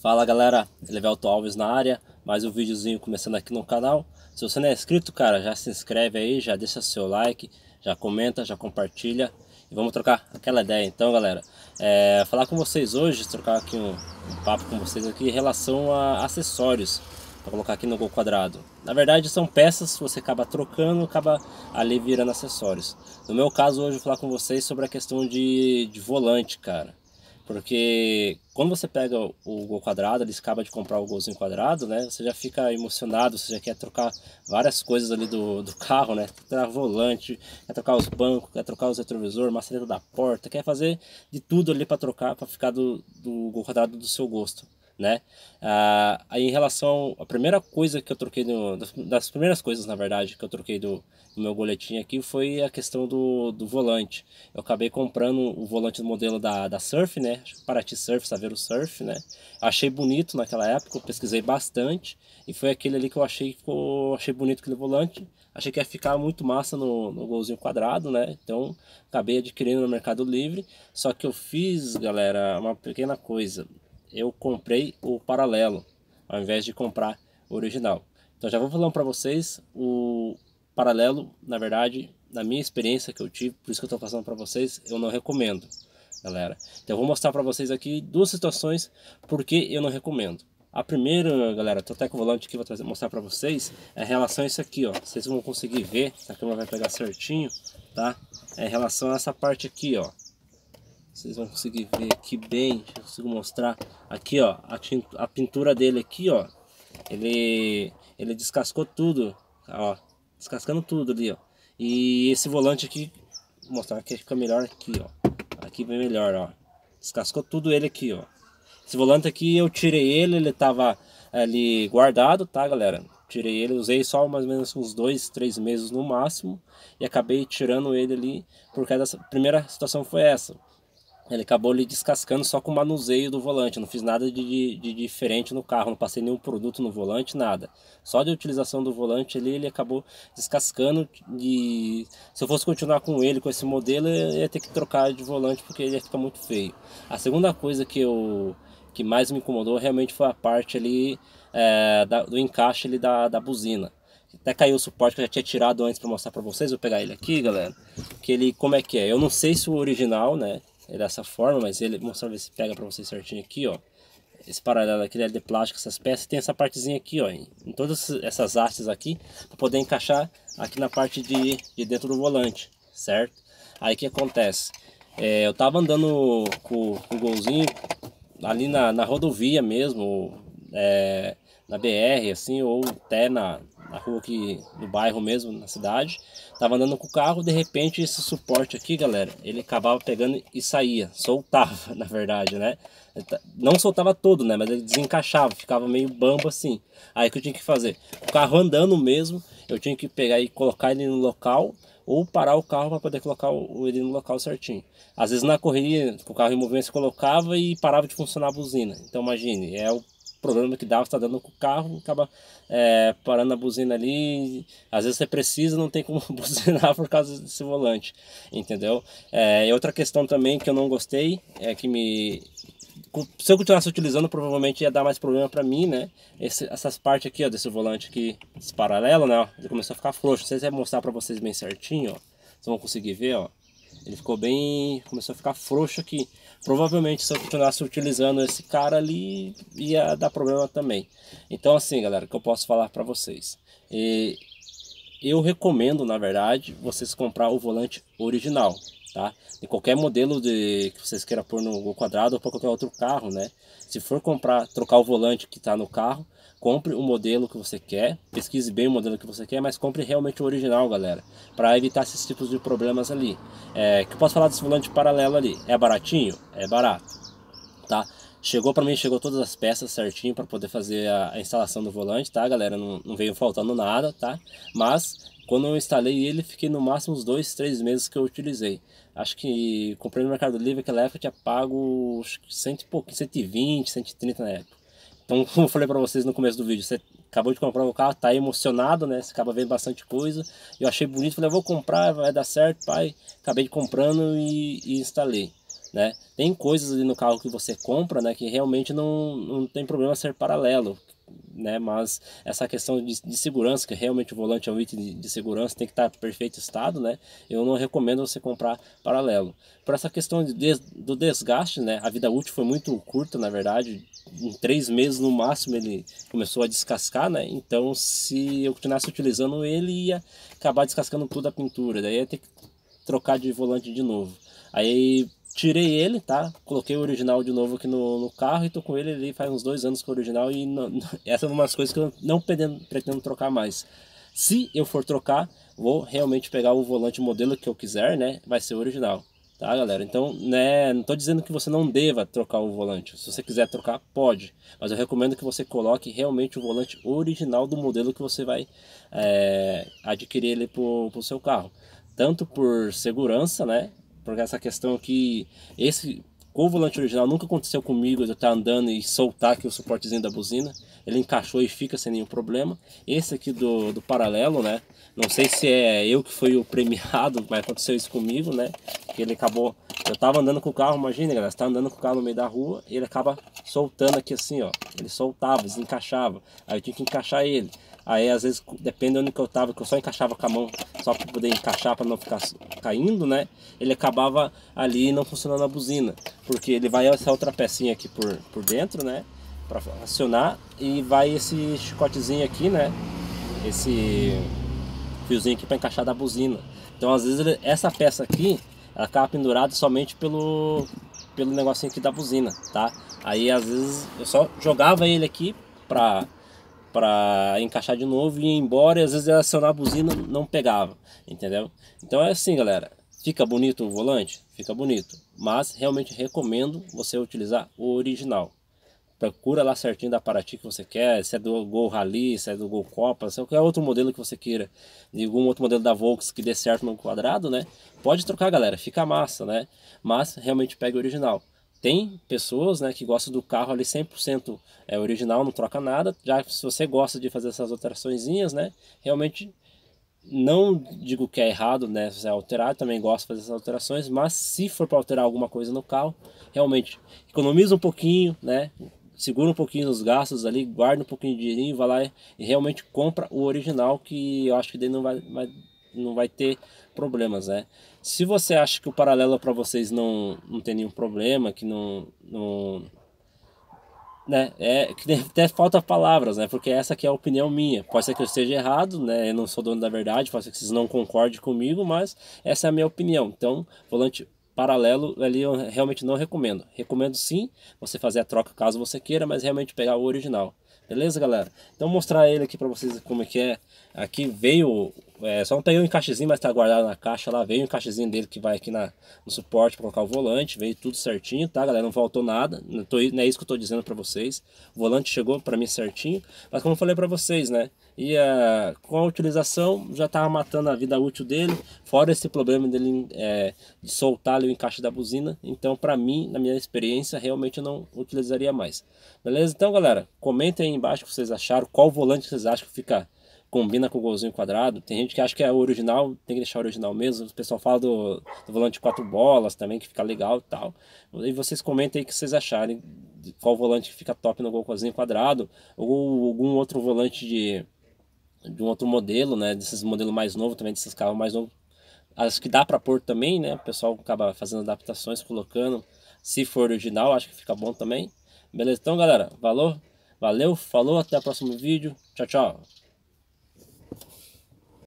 Fala galera, Levelto Alves na área, mais um videozinho começando aqui no canal. Se você não é inscrito, cara, já se inscreve aí, já deixa seu like, já comenta, já compartilha e vamos trocar aquela ideia. Então, galera, é, falar com vocês hoje, trocar aqui um, um papo com vocês aqui em relação a acessórios para colocar aqui no gol quadrado. Na verdade são peças, que você acaba trocando, acaba ali virando acessórios. No meu caso hoje eu vou falar com vocês sobre a questão de, de volante, cara. Porque quando você pega o gol quadrado, ele acaba de comprar o golzinho quadrado, né? Você já fica emocionado, você já quer trocar várias coisas ali do, do carro, né? Trocar volante, quer trocar os bancos, quer trocar os retrovisores, maçaneta da porta, quer fazer de tudo ali para trocar, para ficar do, do gol quadrado do seu gosto né? Ah, aí em relação a primeira coisa que eu troquei no, das primeiras coisas na verdade que eu troquei do, do, meu boletim aqui foi a questão do, do volante. Eu acabei comprando o volante do modelo da, da Surf, né? Paraty Surf, o Surf, né? Achei bonito naquela época, pesquisei bastante e foi aquele ali que eu achei que ficou, achei bonito aquele volante. Achei que ia ficar muito massa no, no golzinho quadrado, né? Então acabei adquirindo no Mercado Livre. Só que eu fiz, galera, uma pequena coisa eu comprei o paralelo, ao invés de comprar o original. Então já vou falando para vocês o paralelo, na verdade, na minha experiência que eu tive, por isso que eu estou passando para vocês, eu não recomendo, galera. Então eu vou mostrar para vocês aqui duas situações porque eu não recomendo. A primeira, galera, tô até com o volante aqui, vou trazer, mostrar para vocês, é em relação a isso aqui, ó. Vocês vão conseguir ver, a câmera vai pegar certinho, tá? É em relação a essa parte aqui, ó. Vocês vão conseguir ver aqui bem, eu consigo mostrar. Aqui, ó, a, tinta, a pintura dele aqui, ó. Ele, ele descascou tudo, ó. Descascando tudo ali, ó. E esse volante aqui, vou mostrar que fica melhor aqui, ó. Aqui bem melhor, ó. Descascou tudo ele aqui, ó. Esse volante aqui eu tirei ele, ele tava ali guardado, tá galera? Tirei ele, usei só mais ou menos uns dois, três meses no máximo. E acabei tirando ele ali, porque a primeira situação foi essa ele acabou lhe descascando só com o manuseio do volante. não fiz nada de, de, de, diferente no carro, não passei nenhum produto no volante, nada. Só de utilização do volante ali, ele acabou descascando. De... Se eu fosse continuar com ele, com esse modelo, eu ia ter que trocar de volante porque ele ia ficar muito feio. A segunda coisa que eu que mais me incomodou realmente foi a parte ali é, da, do encaixe ali da, da buzina. Até caiu o suporte que eu já tinha tirado antes para mostrar para vocês. Vou pegar ele aqui, galera. Que ele, como é que é? Eu não sei se o original, né? é dessa forma, mas ele, mostrar ver se pega para vocês certinho aqui, ó. Esse paralelo aqui é de plástico, essas peças, tem essa partezinha aqui, ó, em, em todas essas hastes aqui, para poder encaixar aqui na parte de, de dentro do volante, certo? Aí que acontece? É, eu tava andando com, com o golzinho ali na, na rodovia mesmo, é, na BR, assim, ou até na, na rua aqui do bairro mesmo, na cidade. Tava andando com o carro, de repente esse suporte aqui, galera, ele acabava pegando e saía, soltava, na verdade, né? Tá, não soltava todo, né? Mas ele desencaixava, ficava meio bambo assim. Aí o que eu tinha que fazer? O carro andando mesmo, eu tinha que pegar e colocar ele no local ou parar o carro para poder colocar ele no local certinho. Às vezes na correria, o carro em movimento se colocava e parava de funcionar a buzina. Então imagine, é o problema que dava, está dando com o carro, acaba é, parando a buzina ali. Às vezes você precisa, não tem como buzinar por causa desse volante, entendeu? É, e outra questão também que eu não gostei, é que me. Se eu continuasse utilizando, provavelmente ia dar mais problema para mim, né? Esse, essas partes aqui, ó, desse volante aqui, esse paralelo, né? Ele começou a ficar frouxo. Não sei se mostrar para vocês bem certinho, ó. Vocês vão conseguir ver, ó. Ele ficou bem. começou a ficar frouxo aqui. Provavelmente se eu continuasse utilizando esse cara ali, ia dar problema também. Então, assim, galera, o que eu posso falar para vocês? E eu recomendo, na verdade, vocês comprar o volante original tá? De qualquer modelo de que vocês queiram pôr no quadrado ou para qualquer outro carro, né? Se for comprar, trocar o volante que está no carro, compre o modelo que você quer, pesquise bem o modelo que você quer, mas compre realmente o original, galera, para evitar esses tipos de problemas ali. É, que eu posso falar desse volante paralelo ali? É baratinho? É barato, tá? Chegou para mim, chegou todas as peças certinho para poder fazer a, a, instalação do volante, tá, galera? Não, não, veio faltando nada, tá? Mas quando eu instalei ele, fiquei no máximo uns dois, três meses que eu utilizei. Acho que comprei no Mercado Livre aquela época eu tinha pago cento e pouquinho, 120, 130 na época. Então, como eu falei para vocês no começo do vídeo, você acabou de comprar o carro, tá emocionado, né? Você acaba vendo bastante coisa. Eu achei bonito, falei, vou comprar, vai dar certo, pai. Acabei de comprando e, e instalei. Né? Tem coisas ali no carro que você compra, né, que realmente não, não tem problema ser paralelo, né? Mas essa questão de, de, segurança, que realmente o volante é um item de, de, segurança, tem que estar em perfeito estado, né? Eu não recomendo você comprar paralelo. Por essa questão de des, do desgaste, né? A vida útil foi muito curta, na verdade. Em três meses no máximo ele começou a descascar, né? Então, se eu continuasse utilizando ele, ia acabar descascando toda a pintura. Daí ia ter que trocar de volante de novo. Aí Tirei ele, tá? Coloquei o original de novo aqui no, no carro e tô com ele ali faz uns dois anos com o original e não, essa é uma das coisas que eu não pretendo, pretendo trocar mais. Se eu for trocar, vou realmente pegar o volante modelo que eu quiser, né? Vai ser o original, tá, galera? Então, né, não tô dizendo que você não deva trocar o volante. Se você quiser trocar, pode. Mas eu recomendo que você coloque realmente o volante original do modelo que você vai é, adquirir ele pro, pro seu carro. Tanto por segurança, né? por essa questão que esse o volante original nunca aconteceu comigo de eu estar tá andando e soltar aqui o suportezinho da buzina. Ele encaixou e fica sem nenhum problema. Esse aqui do, do paralelo, né? Não sei se é eu que fui o premiado, mas aconteceu isso comigo, né? Que ele acabou. Eu tava andando com o carro, imagina, galera, você tá andando com o carro no meio da rua e ele acaba soltando aqui assim, ó. Ele soltava, desencaixava. Aí eu tinha que encaixar ele. Aí às vezes, depende de onde eu tava, que eu só encaixava com a mão, só para poder encaixar para não ficar caindo, né? Ele acabava ali não funcionando a buzina, porque ele vai essa outra pecinha aqui por, por dentro, né? Para acionar e vai esse chicotezinho aqui, né? Esse fiozinho aqui para encaixar da buzina. Então às vezes ele, essa peça aqui, ela acaba pendurada somente pelo pelo negocinho aqui da buzina, tá? Aí às vezes eu só jogava ele aqui para para encaixar de novo e ir embora, e às vezes acionar a buzina não pegava, entendeu? Então é assim, galera. Fica bonito o volante? Fica bonito, mas realmente recomendo você utilizar o original. Procura lá certinho da Paraty que você quer, se é do Gol Rally, se é do Gol Copa, se é qualquer outro modelo que você queira, de algum outro modelo da Volks que dê certo no quadrado, né? Pode trocar, galera, fica massa, né? Mas realmente pega o original. Tem pessoas né, que gostam do carro ali 100% é, original, não troca nada. Já se você gosta de fazer essas alterações, né, realmente não digo que é errado né, se é alterar, também gosto de fazer essas alterações, mas se for para alterar alguma coisa no carro, realmente economiza um pouquinho, né, segura um pouquinho os gastos ali, guarda um pouquinho de dinheirinho, vai lá e, e realmente compra o original que eu acho que daí não vai, vai, não vai ter problemas, né? Se você acha que o paralelo para vocês não, não tem nenhum problema, que não, não né? É que até falta palavras, né? Porque essa aqui é a opinião minha. Pode ser que eu esteja errado, né? Eu não sou dono da verdade, pode ser que vocês não concordem comigo, mas essa é a minha opinião. Então, volante paralelo ali eu realmente não recomendo. Recomendo sim você fazer a troca caso você queira, mas realmente pegar o original. Beleza, galera? Então, mostrar ele aqui para vocês como é que é. Aqui veio é, só não tem um encaixezinho, mas tá guardado na caixa lá. Veio o encaixezinho dele que vai aqui na, no suporte para colocar o volante. Veio tudo certinho, tá, galera? Não faltou nada. Não, tô, não é isso que eu tô dizendo para vocês. O volante chegou para mim certinho. Mas como eu falei para vocês, né? E a, ah, com a utilização já tava matando a vida útil dele. Fora esse problema dele é, de soltar ali o encaixe da buzina. Então, para mim, na minha experiência, realmente eu não utilizaria mais. Beleza? Então, galera, comentem aí embaixo o que vocês acharam. Qual volante vocês acham que fica combina com o golzinho quadrado. Tem gente que acha que é original, tem que deixar original mesmo. O pessoal fala do, do volante de quatro bolas também, que fica legal e tal. E vocês comentem aí o que vocês acharem, qual volante que fica top no golzinho quadrado, ou algum outro volante de, de um outro modelo, né? Desses modelos mais novos também, desses carros mais novos. Acho que dá para pôr também, né? O pessoal acaba fazendo adaptações, colocando. Se for original, acho que fica bom também. Beleza? Então, galera, valor, valeu, falou, até o próximo vídeo. Tchau, tchau.